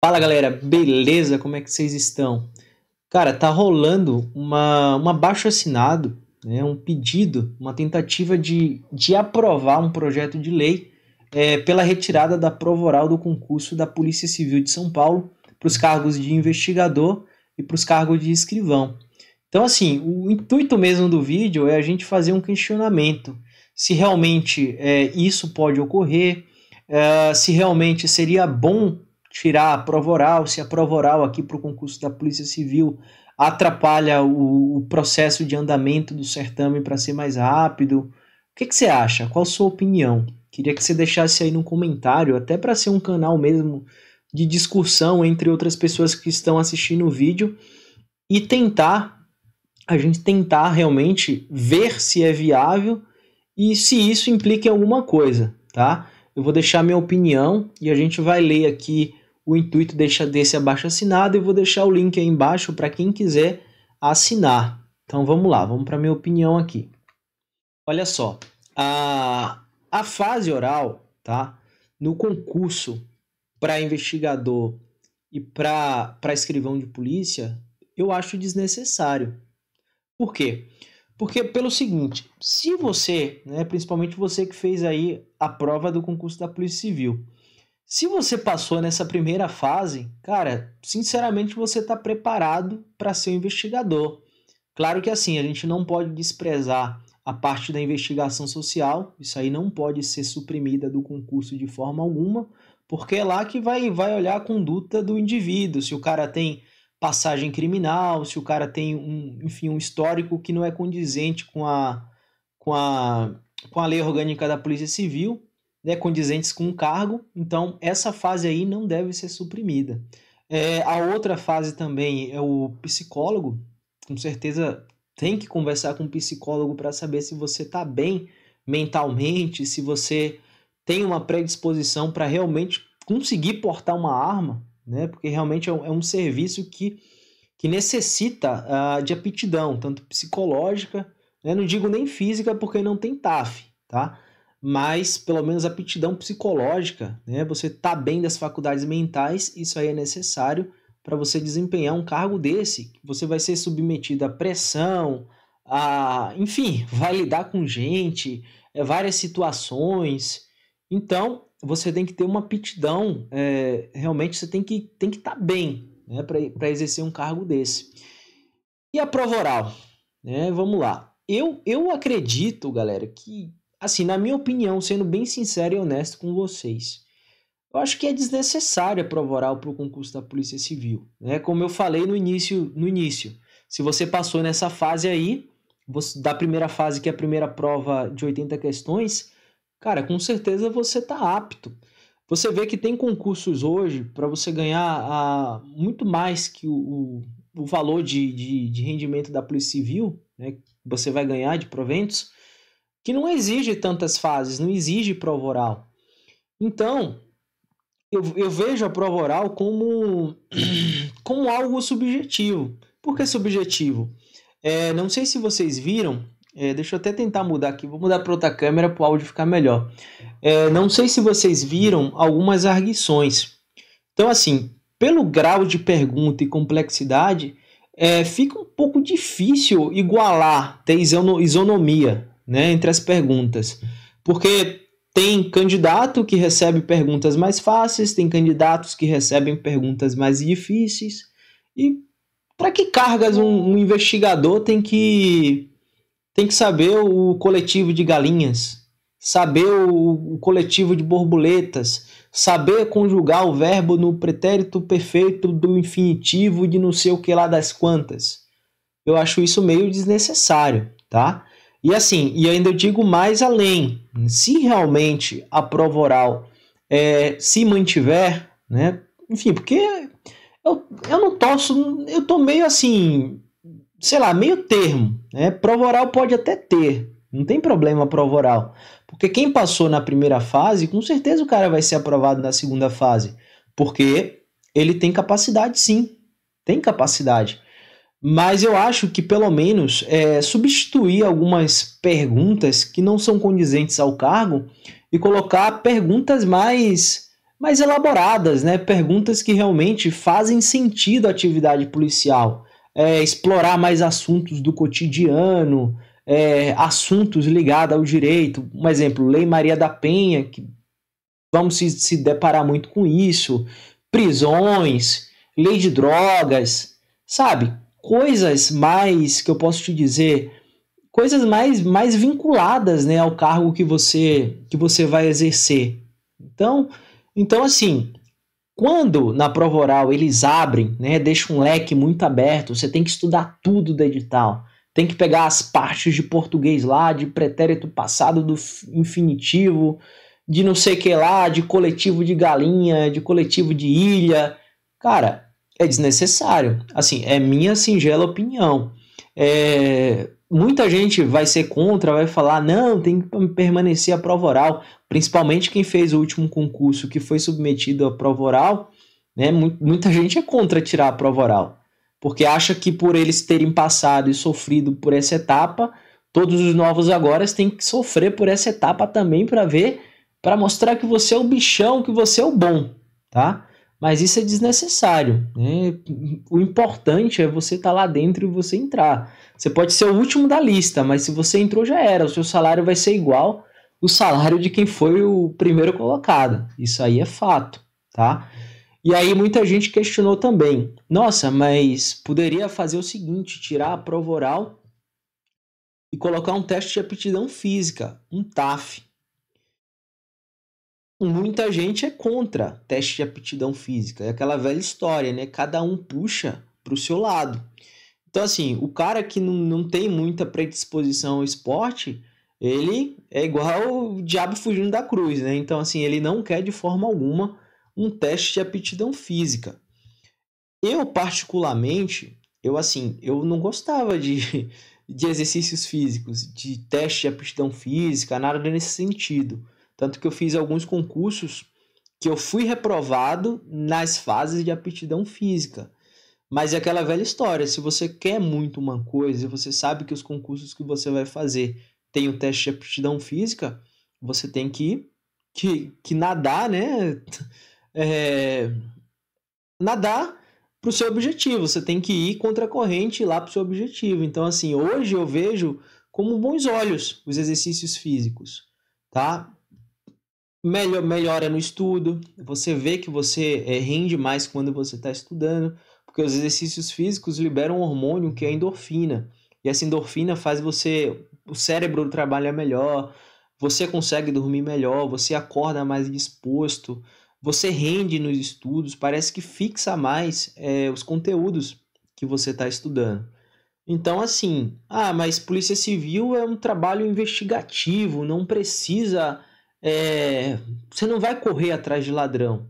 Fala galera, beleza? Como é que vocês estão? Cara, tá rolando uma, uma baixo assinado, né, um pedido, uma tentativa de, de aprovar um projeto de lei é, pela retirada da prova oral do concurso da Polícia Civil de São Paulo para os cargos de investigador e para os cargos de escrivão. Então, assim, o intuito mesmo do vídeo é a gente fazer um questionamento se realmente é, isso pode ocorrer, é, se realmente seria bom tirar a prova oral, se a prova oral aqui para o concurso da Polícia Civil atrapalha o, o processo de andamento do certame para ser mais rápido. O que, que você acha? Qual a sua opinião? Queria que você deixasse aí no comentário, até para ser um canal mesmo de discussão entre outras pessoas que estão assistindo o vídeo e tentar, a gente tentar realmente ver se é viável e se isso implica em alguma coisa, tá? Eu vou deixar minha opinião e a gente vai ler aqui o intuito deixa desse abaixo assinado e vou deixar o link aí embaixo para quem quiser assinar. Então vamos lá, vamos para minha opinião aqui. Olha só, a, a fase oral, tá? No concurso para investigador e para escrivão de polícia, eu acho desnecessário. Por quê? Porque pelo seguinte, se você, né, principalmente você que fez aí a prova do concurso da Polícia Civil, se você passou nessa primeira fase, cara, sinceramente você está preparado para ser um investigador. Claro que assim, a gente não pode desprezar a parte da investigação social, isso aí não pode ser suprimida do concurso de forma alguma, porque é lá que vai, vai olhar a conduta do indivíduo, se o cara tem passagem criminal, se o cara tem um, enfim, um histórico que não é condizente com a, com a, com a lei orgânica da Polícia Civil, né, condizentes com o cargo, então essa fase aí não deve ser suprimida. É, a outra fase também é o psicólogo, com certeza tem que conversar com o psicólogo para saber se você está bem mentalmente, se você tem uma predisposição para realmente conseguir portar uma arma, né? Porque realmente é um, é um serviço que, que necessita uh, de aptidão, tanto psicológica, né? não digo nem física, porque não tem TAF, tá? mas pelo menos aptidão psicológica, né? Você tá bem das faculdades mentais, isso aí é necessário para você desempenhar um cargo desse. Você vai ser submetido a pressão, a, enfim, vai lidar com gente, é, várias situações. Então, você tem que ter uma aptidão, é, realmente você tem que tem que estar tá bem, né? Para exercer um cargo desse. E a prova oral, né? Vamos lá. Eu, eu acredito, galera, que assim, na minha opinião, sendo bem sincero e honesto com vocês, eu acho que é desnecessária a prova oral para o concurso da Polícia Civil. Né? Como eu falei no início, no início, se você passou nessa fase aí, da primeira fase, que é a primeira prova de 80 questões, cara, com certeza você está apto. Você vê que tem concursos hoje para você ganhar a, ah, muito mais que o, o, o valor de, de, de rendimento da Polícia Civil, né, que você vai ganhar de proventos, que não exige tantas fases, não exige prova oral. Então, eu, eu vejo a prova oral como, como algo subjetivo. Por que subjetivo? É, não sei se vocês viram, é, deixa eu até tentar mudar aqui, vou mudar para outra câmera para o áudio ficar melhor. É, não sei se vocês viram algumas arguições. Então, assim, pelo grau de pergunta e complexidade, é, fica um pouco difícil igualar, ter isonomia, né, entre as perguntas. Porque tem candidato que recebe perguntas mais fáceis, tem candidatos que recebem perguntas mais difíceis. E para que cargas um, um, investigador tem que tem que saber o coletivo de galinhas, saber o, o coletivo de borboletas, saber conjugar o verbo no pretérito perfeito do infinitivo de não sei o que lá das quantas. Eu acho isso meio desnecessário, tá? E assim, e ainda eu digo mais além, se realmente a prova oral é, se mantiver, né? Enfim, porque eu, eu não torço, eu tô meio assim, sei lá, meio termo. Né? Prova oral pode até ter, não tem problema a prova oral. Porque quem passou na primeira fase, com certeza o cara vai ser aprovado na segunda fase. Porque ele tem capacidade sim, tem capacidade. Mas eu acho que pelo menos é, substituir algumas perguntas que não são condizentes ao cargo e colocar perguntas mais, mais elaboradas, né? perguntas que realmente fazem sentido à atividade policial. É, explorar mais assuntos do cotidiano, é, assuntos ligados ao direito. Um exemplo, Lei Maria da Penha, que vamos se, se deparar muito com isso. Prisões, lei de drogas, sabe? coisas mais que eu posso te dizer, coisas mais, mais vinculadas né, ao cargo que você, que você vai exercer. Então, então assim, quando na prova oral eles abrem, né, deixa um leque muito aberto, você tem que estudar tudo do edital. Tem que pegar as partes de português lá, de pretérito passado, do infinitivo, de não sei que lá, de coletivo de galinha, de coletivo de ilha. Cara, é desnecessário. Assim, é minha singela opinião. É, muita gente vai ser contra, vai falar, não, tem que permanecer a prova oral, principalmente quem fez o último concurso que foi submetido à prova oral, né? Muita gente é contra tirar a prova oral, porque acha que por eles terem passado e sofrido por essa etapa, todos os novos agora têm que sofrer por essa etapa também para ver, para mostrar que você é o bichão, que você é o bom, tá? Mas isso é desnecessário. Né? O importante é você estar tá lá dentro e você entrar. Você pode ser o último da lista, mas se você entrou, já era. O seu salário vai ser igual o salário de quem foi o primeiro colocado. Isso aí é fato, tá? E aí muita gente questionou também. Nossa, mas poderia fazer o seguinte, tirar a prova oral e colocar um teste de aptidão física, um TAF muita gente é contra teste de aptidão física. É aquela velha história, né? Cada um puxa para o seu lado. Então, assim, o cara que não, não tem muita predisposição ao esporte, ele é igual o diabo fugindo da cruz, né? Então, assim, ele não quer de forma alguma um teste de aptidão física. Eu, particularmente, eu, assim, eu não gostava de, de exercícios físicos, de teste de aptidão física, nada nesse sentido. Tanto que eu fiz alguns concursos que eu fui reprovado nas fases de aptidão física. Mas é aquela velha história, se você quer muito uma coisa e você sabe que os concursos que você vai fazer tem o teste de aptidão física, você tem que, que, que nadar, né? É, nadar para o seu objetivo, você tem que ir contra a corrente lá para o seu objetivo. Então, assim, hoje eu vejo como bons olhos os exercícios físicos, tá? melhor, melhora no estudo, você vê que você é, rende mais quando você está estudando, porque os exercícios físicos liberam um hormônio que é a endorfina. E essa endorfina faz você. O cérebro trabalha é melhor, você consegue dormir melhor, você acorda mais disposto, você rende nos estudos, parece que fixa mais é, os conteúdos que você está estudando. Então, assim, ah, mas Polícia Civil é um trabalho investigativo, não precisa é, você não vai correr atrás de ladrão.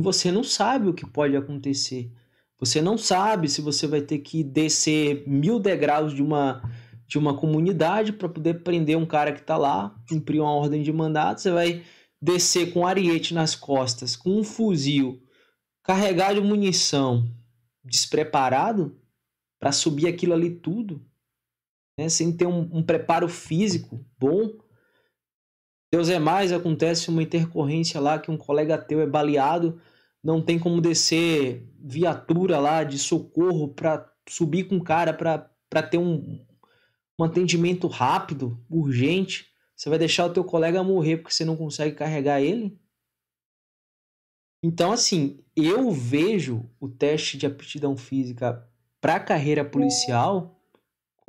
Você não sabe o que pode acontecer. Você não sabe se você vai ter que descer mil degraus de uma, de uma comunidade para poder prender um cara que está lá, cumprir uma ordem de mandato. Você vai descer com um ariete nas costas, com um fuzil, carregado de munição, despreparado para subir aquilo ali tudo né? sem ter um, um preparo físico bom. Deus é mais, acontece uma intercorrência lá que um colega teu é baleado, não tem como descer viatura lá de socorro para subir com o cara para ter um, um atendimento rápido, urgente. Você vai deixar o teu colega morrer porque você não consegue carregar ele? Então, assim, eu vejo o teste de aptidão física para a carreira policial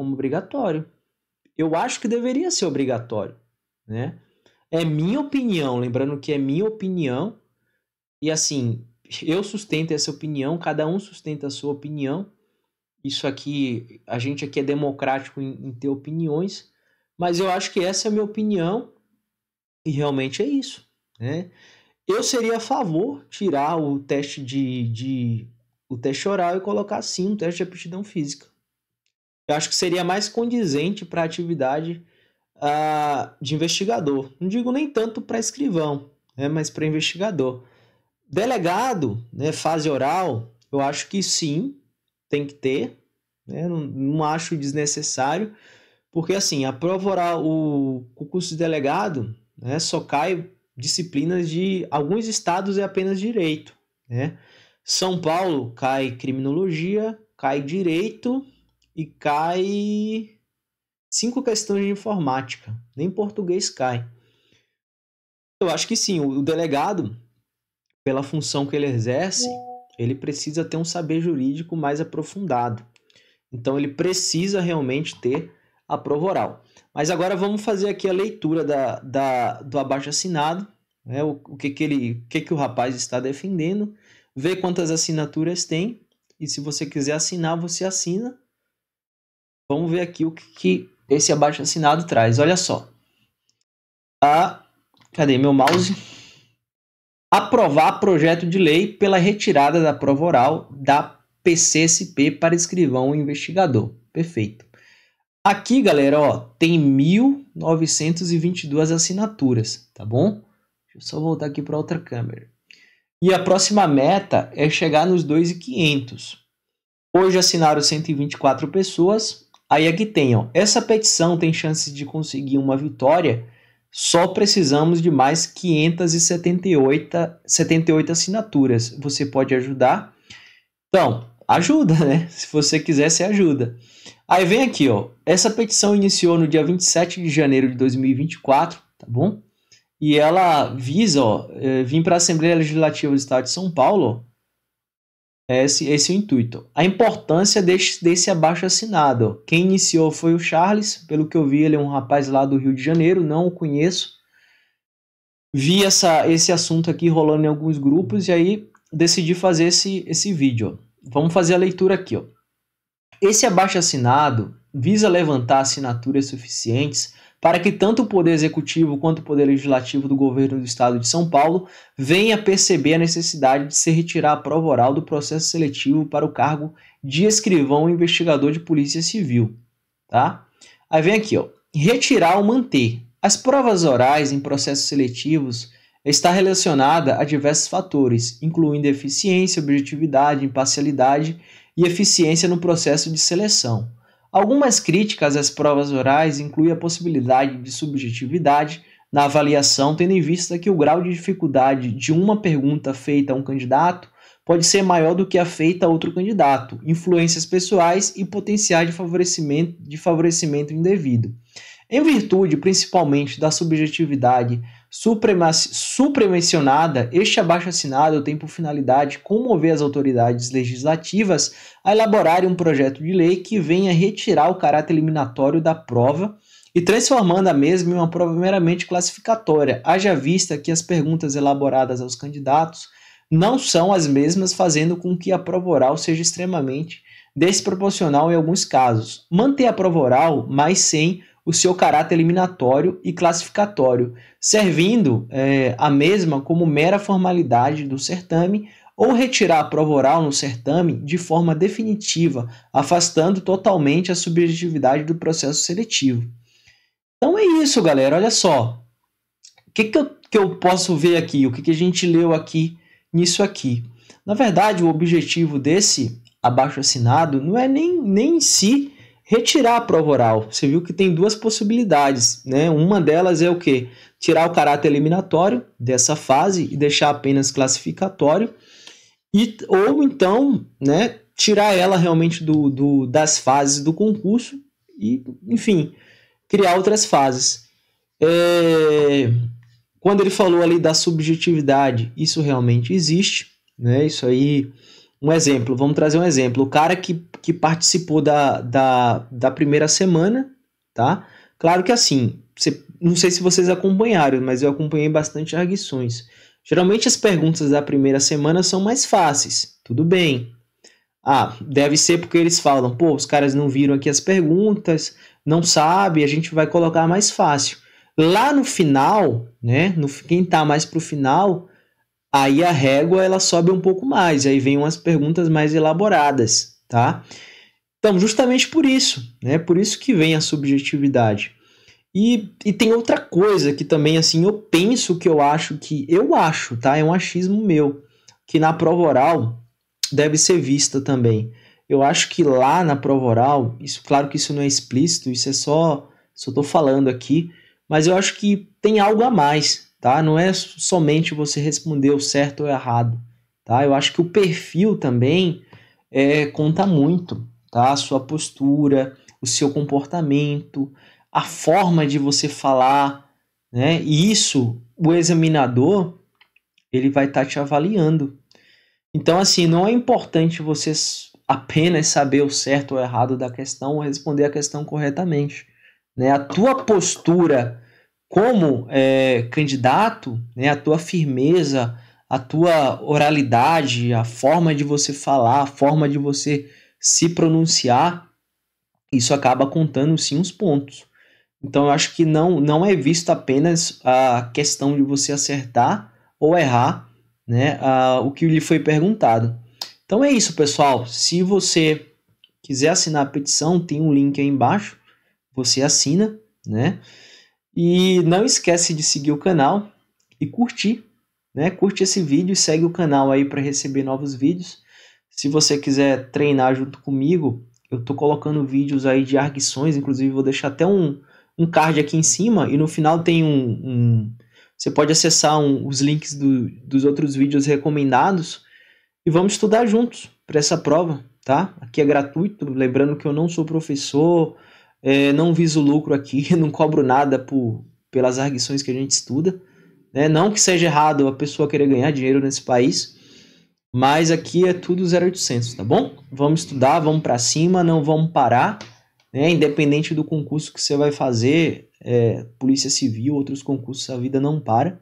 como obrigatório. Eu acho que deveria ser obrigatório, né? É minha opinião, lembrando que é minha opinião. E assim, eu sustento essa opinião, cada um sustenta a sua opinião. Isso aqui, a gente aqui é democrático em, em ter opiniões, mas eu acho que essa é a minha opinião e realmente é isso, né? Eu seria a favor tirar o teste de, de o teste oral e colocar sim um teste de aptidão física. Eu acho que seria mais condizente para a atividade uh, de investigador. Não digo nem tanto para escrivão, né, mas para investigador. Delegado, né, fase oral, eu acho que sim, tem que ter. Né, não, não acho desnecessário, porque assim, a prova oral, o concurso de delegado, né, só cai disciplinas de alguns estados é apenas direito, né? São Paulo cai criminologia, cai direito e cai cinco questões de informática. Nem português cai. Eu acho que sim, o delegado, pela função que ele exerce, ele precisa ter um saber jurídico mais aprofundado. Então ele precisa realmente ter a prova oral. Mas agora vamos fazer aqui a leitura da, da do abaixo assinado, né? o, o, que, que, ele, o que, que o rapaz está defendendo, ver quantas assinaturas tem, e se você quiser assinar, você assina. Vamos ver aqui o que, que esse abaixo assinado traz. Olha só. Tá? cadê meu mouse? Aprovar projeto de lei pela retirada da prova oral da PCSP para escrivão investigador. Perfeito. Aqui, galera, ó, tem 1.922 assinaturas, tá bom? Deixa eu só voltar aqui para outra câmera. E a próxima meta é chegar nos 2.500. Hoje assinaram 124 pessoas, Aí aqui tem, ó, essa petição tem chance de conseguir uma vitória, só precisamos de mais 578 78 assinaturas. Você pode ajudar? Então, ajuda, né? Se você quiser, você ajuda. Aí vem aqui, ó, essa petição iniciou no dia 27 de janeiro de 2024, tá bom? E ela visa, ó, eh, vir para a Assembleia Legislativa do Estado de São Paulo, ó, é esse, esse é o intuito. A importância desse, desse abaixo assinado. Quem iniciou foi o Charles, pelo que eu vi, ele é um rapaz lá do Rio de Janeiro, não o conheço. Vi essa, esse assunto aqui rolando em alguns grupos e aí decidi fazer esse, esse vídeo. Vamos fazer a leitura aqui. Ó. Esse abaixo assinado visa levantar assinaturas suficientes para que tanto o Poder Executivo quanto o Poder Legislativo do governo do Estado de São Paulo venha perceber a necessidade de se retirar a prova oral do processo seletivo para o cargo de escrivão investigador de Polícia Civil. Tá? Aí vem aqui, ó, retirar ou manter. As provas orais em processos seletivos está relacionada a diversos fatores, incluindo eficiência, objetividade, imparcialidade e eficiência no processo de seleção. Algumas críticas às provas orais incluem a possibilidade de subjetividade na avaliação, tendo em vista que o grau de dificuldade de uma pergunta feita a um candidato pode ser maior do que a feita a outro candidato, influências pessoais e potenciais de favorecimento, de favorecimento indevido. Em virtude principalmente da subjetividade supremacionada, este abaixo assinado tem por finalidade comover as autoridades legislativas a elaborarem um projeto de lei que venha retirar o caráter eliminatório da prova e transformando a mesma em uma prova meramente classificatória, haja vista que as perguntas elaboradas aos candidatos não são as mesmas, fazendo com que a prova oral seja extremamente desproporcional em alguns casos. Manter a prova oral, mas sem o seu caráter eliminatório e classificatório, servindo é, a mesma como mera formalidade do certame ou retirar a prova oral no certame de forma definitiva, afastando totalmente a subjetividade do processo seletivo. Então é isso, galera. Olha só. O que, que, eu, que eu posso ver aqui? O que, que a gente leu aqui nisso aqui? Na verdade, o objetivo desse abaixo assinado não é nem, nem em si retirar a prova oral. Você viu que tem duas possibilidades, né? Uma delas é o que? Tirar o caráter eliminatório dessa fase e deixar apenas classificatório, e, ou então, né, tirar ela realmente do, do, das fases do concurso e, enfim, criar outras fases. É... Quando ele falou ali da subjetividade, isso realmente existe, né? Isso aí um exemplo, vamos trazer um exemplo. O cara que, que participou da, da, da primeira semana, tá? Claro que assim, você, não sei se vocês acompanharam, mas eu acompanhei bastante arguições. Geralmente as perguntas da primeira semana são mais fáceis, tudo bem. Ah, deve ser porque eles falam, pô, os caras não viram aqui as perguntas, não sabe, a gente vai colocar mais fácil. Lá no final, né, no, quem tá mais pro final, aí a régua ela sobe um pouco mais, aí vem umas perguntas mais elaboradas, tá? Então, justamente por isso, né? Por isso que vem a subjetividade. E, e tem outra coisa que também, assim, eu penso que eu acho que. Eu acho, tá? É um achismo meu. Que na prova oral deve ser vista também. Eu acho que lá na prova oral, isso, claro que isso não é explícito, isso é só. Só tô falando aqui. Mas eu acho que tem algo a mais, tá? Não é somente você responder o certo ou errado, tá? Eu acho que o perfil também é, conta muito, tá? A sua postura, o seu comportamento, a forma de você falar, né? E isso, o examinador, ele vai estar tá te avaliando. Então, assim, não é importante você apenas saber o certo ou errado da questão ou responder a questão corretamente. Né? A tua postura como é, candidato, né, a tua firmeza, a tua oralidade, a forma de você falar, a forma de você se pronunciar, isso acaba contando sim os pontos. Então eu acho que não, não é visto apenas a questão de você acertar ou errar né, a, o que lhe foi perguntado. Então é isso, pessoal. Se você quiser assinar a petição, tem um link aí embaixo. Você assina, né? E não esquece de seguir o canal e curtir, né? Curte esse vídeo e segue o canal aí para receber novos vídeos. Se você quiser treinar junto comigo, eu tô colocando vídeos aí de arguições, inclusive vou deixar até um, um card aqui em cima e no final tem um, um você pode acessar um, os links do, dos outros vídeos recomendados e vamos estudar juntos para essa prova, tá? Aqui é gratuito, lembrando que eu não sou professor, é, não viso lucro aqui, não cobro nada por, pelas arguições que a gente estuda. Né? Não que seja errado a pessoa querer ganhar dinheiro nesse país, mas aqui é tudo 0800, tá bom? Vamos estudar, vamos para cima, não vamos parar. Né? Independente do concurso que você vai fazer, é, Polícia Civil, outros concursos, a vida não para.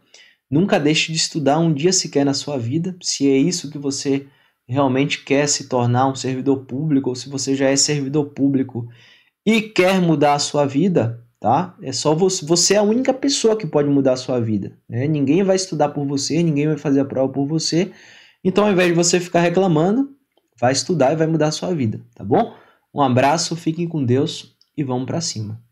Nunca deixe de estudar um dia sequer na sua vida, se é isso que você realmente quer se tornar um servidor público, ou se você já é servidor público e quer mudar a sua vida, tá? É só você, você é a única pessoa que pode mudar a sua vida, né? Ninguém vai estudar por você, ninguém vai fazer a prova por você. Então, ao invés de você ficar reclamando, vai estudar e vai mudar a sua vida, tá bom? Um abraço, fiquem com Deus e vamos para cima.